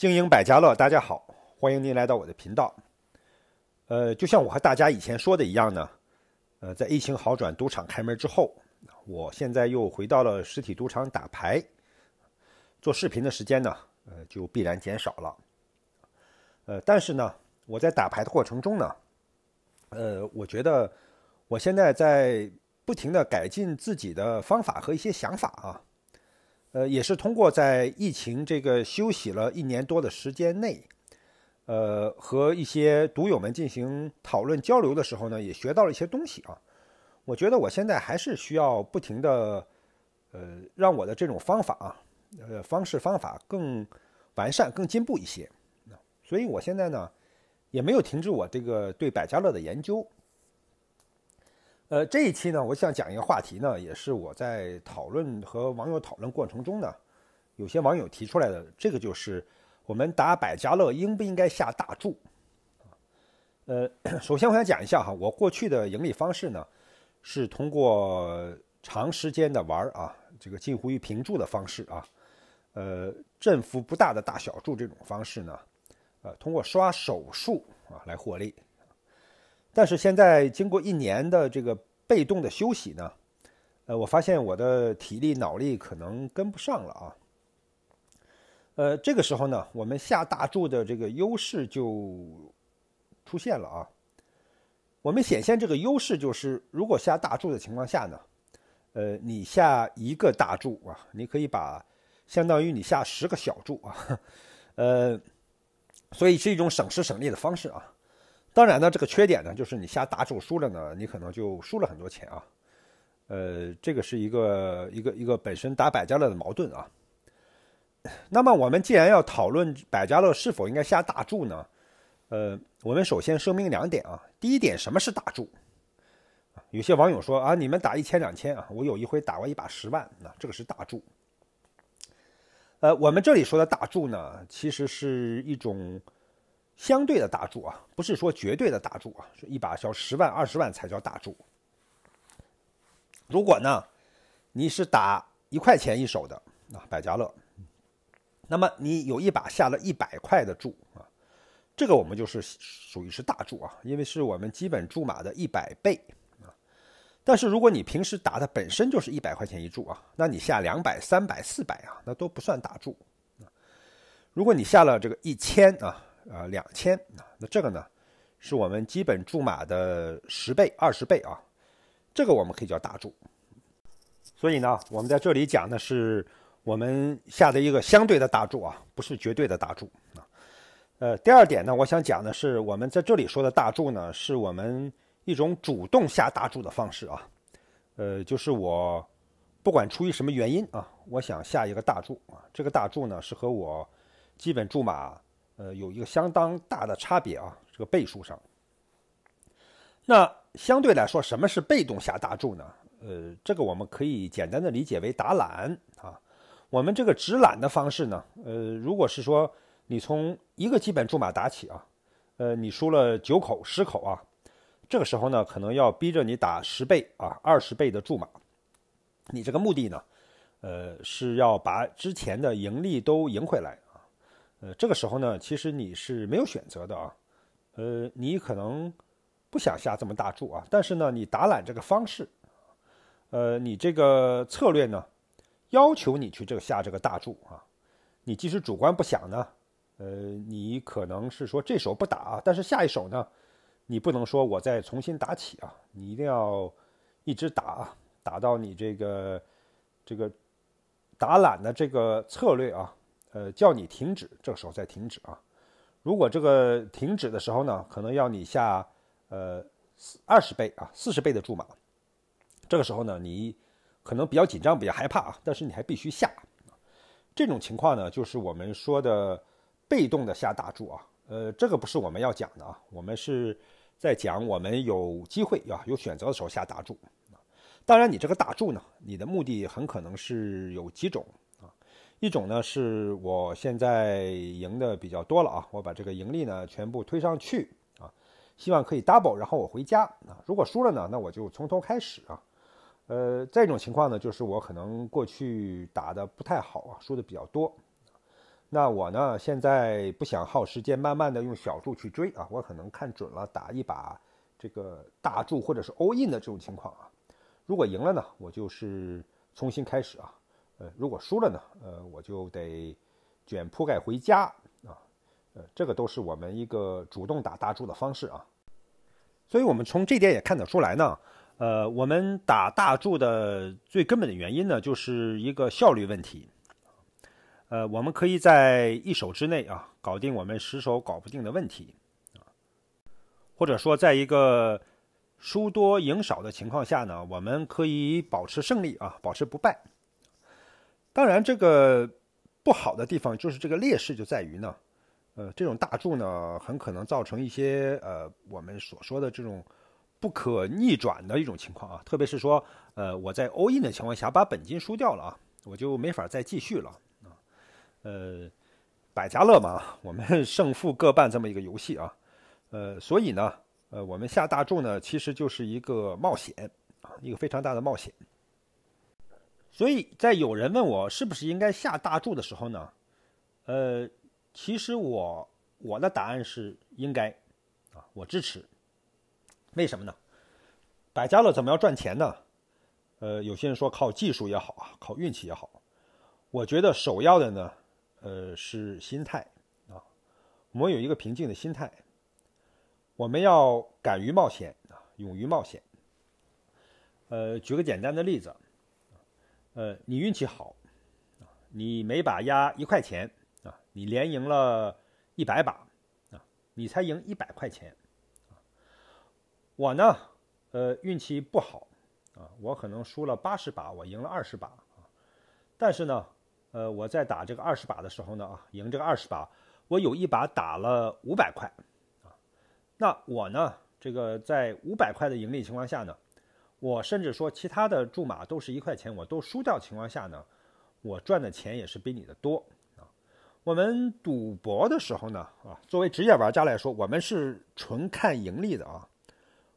精英百家乐，大家好，欢迎您来到我的频道。呃，就像我和大家以前说的一样呢，呃，在疫情好转、赌场开门之后，我现在又回到了实体赌场打牌，做视频的时间呢，呃，就必然减少了。呃，但是呢，我在打牌的过程中呢，呃，我觉得我现在在不停的改进自己的方法和一些想法啊。呃，也是通过在疫情这个休息了一年多的时间内，呃，和一些赌友们进行讨论交流的时候呢，也学到了一些东西啊。我觉得我现在还是需要不停的，呃，让我的这种方法啊，呃，方式方法更完善、更进步一些。所以，我现在呢，也没有停止我这个对百家乐的研究。呃，这一期呢，我想讲一个话题呢，也是我在讨论和网友讨论过程中呢，有些网友提出来的，这个就是我们打百家乐应不应该下大注。呃，首先我想讲一下哈，我过去的盈利方式呢，是通过长时间的玩儿啊，这个近乎于平注的方式啊，呃，振幅不大的大小注这种方式呢，呃，通过刷手数啊来获利。但是现在经过一年的这个。被动的休息呢，呃，我发现我的体力脑力可能跟不上了啊。呃，这个时候呢，我们下大注的这个优势就出现了啊。我们显现这个优势就是，如果下大注的情况下呢，呃，你下一个大注啊，你可以把相当于你下十个小注啊，呃，所以是一种省时省力的方式啊。当然呢，这个缺点呢，就是你下大注输了呢，你可能就输了很多钱啊。呃，这个是一个一个一个本身打百家乐的矛盾啊。那么我们既然要讨论百家乐是否应该下大注呢？呃，我们首先声明两点啊。第一点，什么是大注？有些网友说啊，你们打一千两千啊，我有一回打过一把十万啊，这个是大注。呃，我们这里说的大注呢，其实是一种。相对的大注啊，不是说绝对的大注啊，是一把交十万、二十万才叫大注。如果呢，你是打一块钱一手的啊，百家乐，那么你有一把下了一百块的注啊，这个我们就是属于是大注啊，因为是我们基本注码的一百倍啊。但是如果你平时打的本身就是一百块钱一注啊，那你下两百、三百、四百啊，那都不算大注啊。如果你下了这个一千啊。呃，两千啊，那这个呢，是我们基本注码的十倍、二十倍啊，这个我们可以叫大注。所以呢，我们在这里讲的是我们下的一个相对的大注啊，不是绝对的大注啊。呃，第二点呢，我想讲的是我们在这里说的大注呢，是我们一种主动下大注的方式啊。呃，就是我不管出于什么原因啊，我想下一个大注啊，这个大注呢，是和我基本注码。呃，有一个相当大的差别啊，这个倍数上。那相对来说，什么是被动下大注呢？呃，这个我们可以简单的理解为打懒啊。我们这个直懒的方式呢，呃，如果是说你从一个基本注码打起啊，呃，你输了九口十口啊，这个时候呢，可能要逼着你打十倍啊、二十倍的注码。你这个目的呢，呃，是要把之前的盈利都赢回来。呃，这个时候呢，其实你是没有选择的啊，呃，你可能不想下这么大注啊，但是呢，你打揽这个方式，呃，你这个策略呢，要求你去这个下这个大注啊，你即使主观不想呢，呃，你可能是说这手不打啊，但是下一手呢，你不能说我再重新打起啊，你一定要一直打，啊，打到你这个这个打懒的这个策略啊。呃，叫你停止，这个时候再停止啊。如果这个停止的时候呢，可能要你下呃二十倍啊四十倍的注码。这个时候呢，你可能比较紧张，比较害怕啊，但是你还必须下。这种情况呢，就是我们说的被动的下大注啊。呃，这个不是我们要讲的啊，我们是在讲我们有机会啊有选择的时候下大注。当然，你这个大注呢，你的目的很可能是有几种。一种呢是我现在赢的比较多了啊，我把这个盈利呢全部推上去啊，希望可以 double，然后我回家啊。如果输了呢，那我就从头开始啊。呃，再一种情况呢，就是我可能过去打的不太好啊，输的比较多，那我呢现在不想耗时间，慢慢的用小注去追啊，我可能看准了打一把这个大注或者是 all in 的这种情况啊。如果赢了呢，我就是重新开始啊。呃，如果输了呢？呃，我就得卷铺盖回家啊。呃，这个都是我们一个主动打大注的方式啊。所以，我们从这点也看得出来呢。呃，我们打大注的最根本的原因呢，就是一个效率问题。呃，我们可以在一手之内啊，搞定我们十手搞不定的问题啊。或者说，在一个输多赢少的情况下呢，我们可以保持胜利啊，保持不败。当然，这个不好的地方就是这个劣势就在于呢，呃，这种大注呢很可能造成一些呃我们所说的这种不可逆转的一种情况啊，特别是说呃我在 all in 的情况下把本金输掉了啊，我就没法再继续了啊，呃，百家乐嘛，我们胜负各半这么一个游戏啊，呃，所以呢，呃，我们下大注呢其实就是一个冒险啊，一个非常大的冒险。所以在有人问我是不是应该下大注的时候呢，呃，其实我我的答案是应该，啊，我支持。为什么呢？百家乐怎么要赚钱呢？呃，有些人说靠技术也好啊，靠运气也好，我觉得首要的呢，呃，是心态啊。我们有一个平静的心态，我们要敢于冒险啊，勇于冒险。呃，举个简单的例子。呃，你运气好你每把押一块钱啊，你连赢了一百把啊，你才赢一百块钱我呢，呃，运气不好啊，我可能输了八十把，我赢了二十把啊。但是呢，呃，我在打这个二十把的时候呢，啊，赢这个二十把，我有一把打了五百块啊。那我呢，这个在五百块的盈利情况下呢？我甚至说，其他的注码都是一块钱，我都输掉情况下呢，我赚的钱也是比你的多啊。我们赌博的时候呢，啊，作为职业玩家来说，我们是纯看盈利的啊，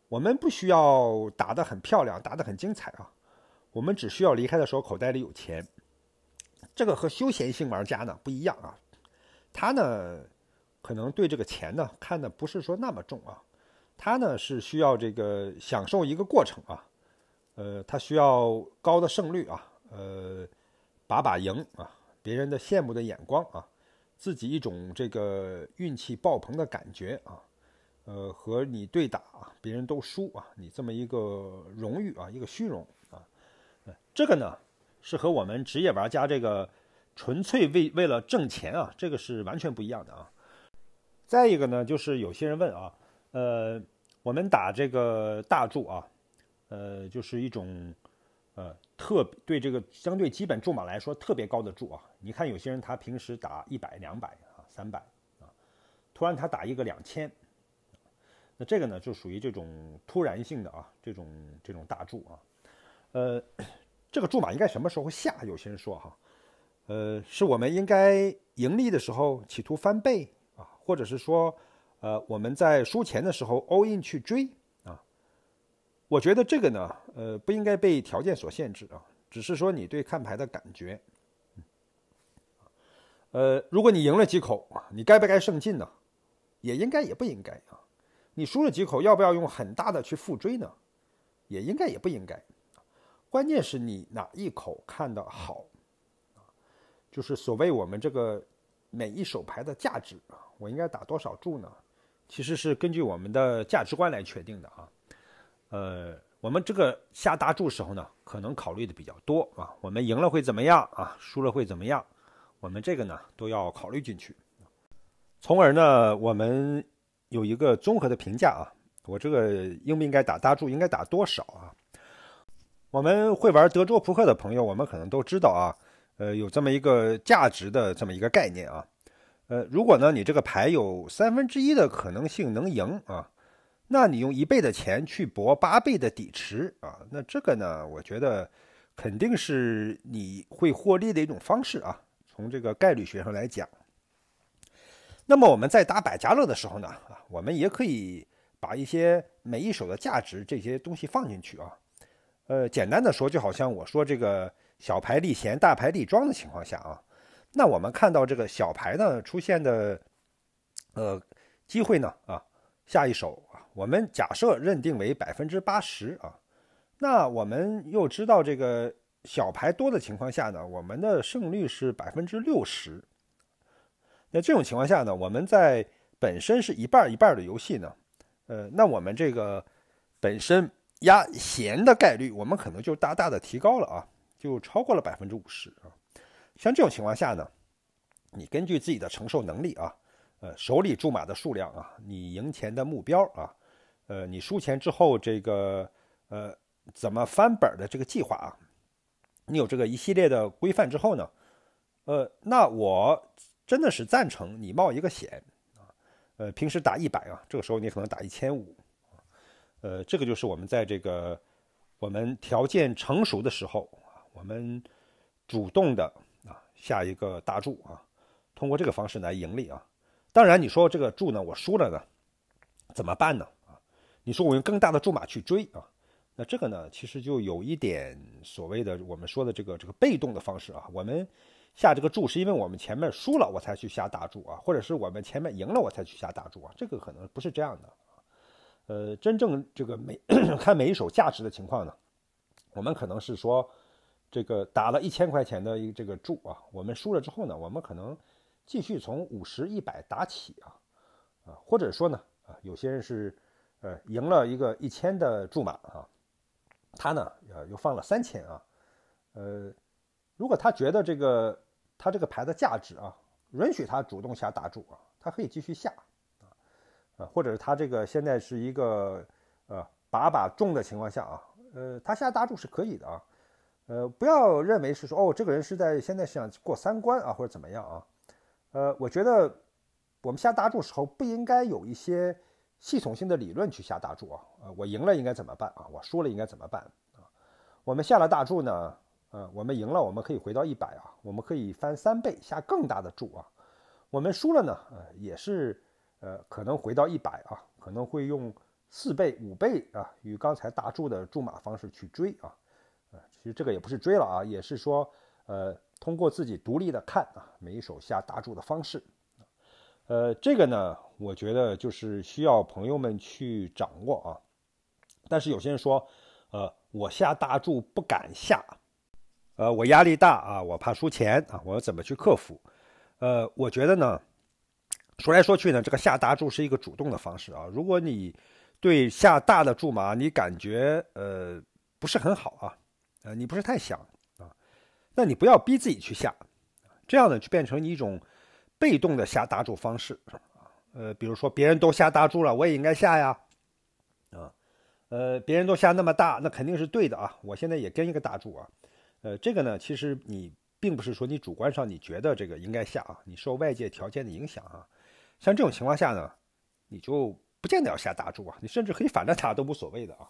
我们不需要打得很漂亮，打得很精彩啊，我们只需要离开的时候口袋里有钱。这个和休闲性玩家呢不一样啊，他呢可能对这个钱呢看的不是说那么重啊，他呢是需要这个享受一个过程啊。呃，他需要高的胜率啊，呃，把把赢啊，别人的羡慕的眼光啊，自己一种这个运气爆棚的感觉啊，呃，和你对打啊，别人都输啊，你这么一个荣誉啊，一个虚荣啊，这个呢是和我们职业玩家这个纯粹为为了挣钱啊，这个是完全不一样的啊。再一个呢，就是有些人问啊，呃，我们打这个大注啊。呃，就是一种，呃，特对这个相对基本注码来说特别高的注啊。你看有些人他平时打一百、两百啊、三百啊，突然他打一个两千，那这个呢就属于这种突然性的啊，这种这种大注啊。呃，这个注码应该什么时候下？有些人说哈，呃，是我们应该盈利的时候企图翻倍啊，或者是说，呃，我们在输钱的时候 all in 去追。我觉得这个呢，呃，不应该被条件所限制啊，只是说你对看牌的感觉。呃，如果你赢了几口，你该不该胜进呢？也应该也不应该啊。你输了几口，要不要用很大的去复追呢？也应该也不应该。关键是你哪一口看的好，就是所谓我们这个每一手牌的价值啊，我应该打多少注呢？其实是根据我们的价值观来确定的啊。呃，我们这个下大注时候呢，可能考虑的比较多啊。我们赢了会怎么样啊？输了会怎么样？我们这个呢，都要考虑进去，从而呢，我们有一个综合的评价啊。我这个应不应该打大注？应该打多少啊？我们会玩德州扑克的朋友，我们可能都知道啊。呃，有这么一个价值的这么一个概念啊。呃，如果呢，你这个牌有三分之一的可能性能赢啊。那你用一倍的钱去博八倍的底池啊？那这个呢，我觉得肯定是你会获利的一种方式啊。从这个概率学上来讲，那么我们在打百家乐的时候呢，啊，我们也可以把一些每一手的价值这些东西放进去啊。呃，简单的说，就好像我说这个小牌立闲，大牌立庄的情况下啊，那我们看到这个小牌呢出现的，呃，机会呢啊，下一手。我们假设认定为百分之八十啊，那我们又知道这个小牌多的情况下呢，我们的胜率是百分之六十。那这种情况下呢，我们在本身是一半一半的游戏呢，呃，那我们这个本身压闲的概率，我们可能就大大的提高了啊，就超过了百分之五十啊。像这种情况下呢，你根据自己的承受能力啊，呃，手里注码的数量啊，你赢钱的目标啊。呃，你输钱之后，这个呃，怎么翻本的这个计划啊？你有这个一系列的规范之后呢？呃，那我真的是赞成你冒一个险啊！呃，平时打一百啊，这个时候你可能打一千五呃，这个就是我们在这个我们条件成熟的时候啊，我们主动的啊下一个大注啊，通过这个方式来盈利啊。当然，你说这个注呢我输了呢，怎么办呢？你说我用更大的注码去追啊，那这个呢，其实就有一点所谓的我们说的这个这个被动的方式啊，我们下这个注是因为我们前面输了我才去下大注啊，或者是我们前面赢了我才去下大注啊，这个可能不是这样的。呃，真正这个每 看每一手价值的情况呢，我们可能是说这个打了一千块钱的一这个注啊，我们输了之后呢，我们可能继续从五十一百打起啊啊，或者说呢啊，有些人是。呃，赢了一个一千的注码啊，他呢，呃，又放了三千啊，呃，如果他觉得这个他这个牌的价值啊，允许他主动下大注啊，他可以继续下啊，呃，或者是他这个现在是一个呃把把中的情况下啊，呃，他下大注是可以的啊，呃，不要认为是说哦，这个人是在现在想过三关啊或者怎么样啊，呃，我觉得我们下大注时候不应该有一些。系统性的理论去下大注啊，呃，我赢了应该怎么办啊？我输了应该怎么办啊？我们下了大注呢，呃，我们赢了，我们可以回到一百啊，我们可以翻三倍下更大的注啊。我们输了呢，呃，也是，呃，可能回到一百啊，可能会用四倍、五倍啊，与刚才大注的注码方式去追啊。啊，其实这个也不是追了啊，也是说，呃，通过自己独立的看啊，每一手下大注的方式。呃，这个呢，我觉得就是需要朋友们去掌握啊。但是有些人说，呃，我下大注不敢下，呃，我压力大啊，我怕输钱啊，我怎么去克服？呃，我觉得呢，说来说去呢，这个下大注是一个主动的方式啊。如果你对下大的注嘛，你感觉呃不是很好啊，呃，你不是太想啊，那你不要逼自己去下，这样呢就变成一种。被动的下大注方式，呃，比如说别人都下大注了，我也应该下呀，啊，呃，别人都下那么大，那肯定是对的啊。我现在也跟一个大注啊，呃，这个呢，其实你并不是说你主观上你觉得这个应该下啊，你受外界条件的影响啊，像这种情况下呢，你就不见得要下大注啊，你甚至可以反着打都无所谓的啊。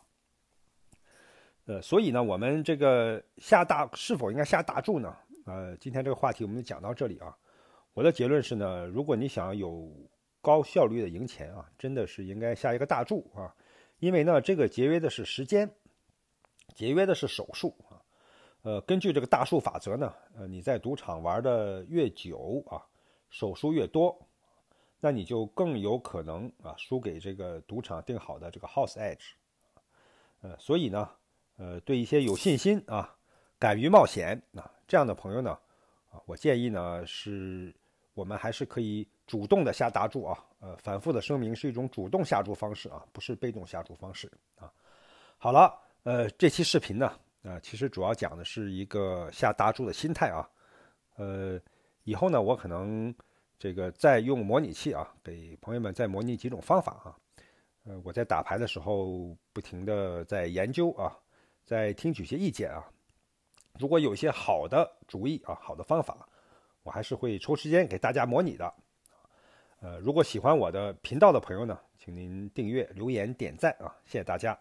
呃，所以呢，我们这个下大是否应该下大注呢？呃，今天这个话题我们就讲到这里啊。我的结论是呢，如果你想有高效率的赢钱啊，真的是应该下一个大注啊，因为呢，这个节约的是时间，节约的是手数啊。呃，根据这个大数法则呢，呃，你在赌场玩的越久啊，手数越多，那你就更有可能啊输给这个赌场定好的这个 house edge。呃，所以呢，呃，对一些有信心啊、敢于冒险啊这样的朋友呢，啊，我建议呢是。我们还是可以主动的下大注啊，呃，反复的声明是一种主动下注方式啊，不是被动下注方式啊。好了，呃，这期视频呢，呃，其实主要讲的是一个下大注的心态啊，呃，以后呢，我可能这个再用模拟器啊，给朋友们再模拟几种方法啊，呃，我在打牌的时候不停的在研究啊，在听取一些意见啊，如果有一些好的主意啊，好的方法。我还是会抽时间给大家模拟的，呃，如果喜欢我的频道的朋友呢，请您订阅、留言、点赞啊，谢谢大家。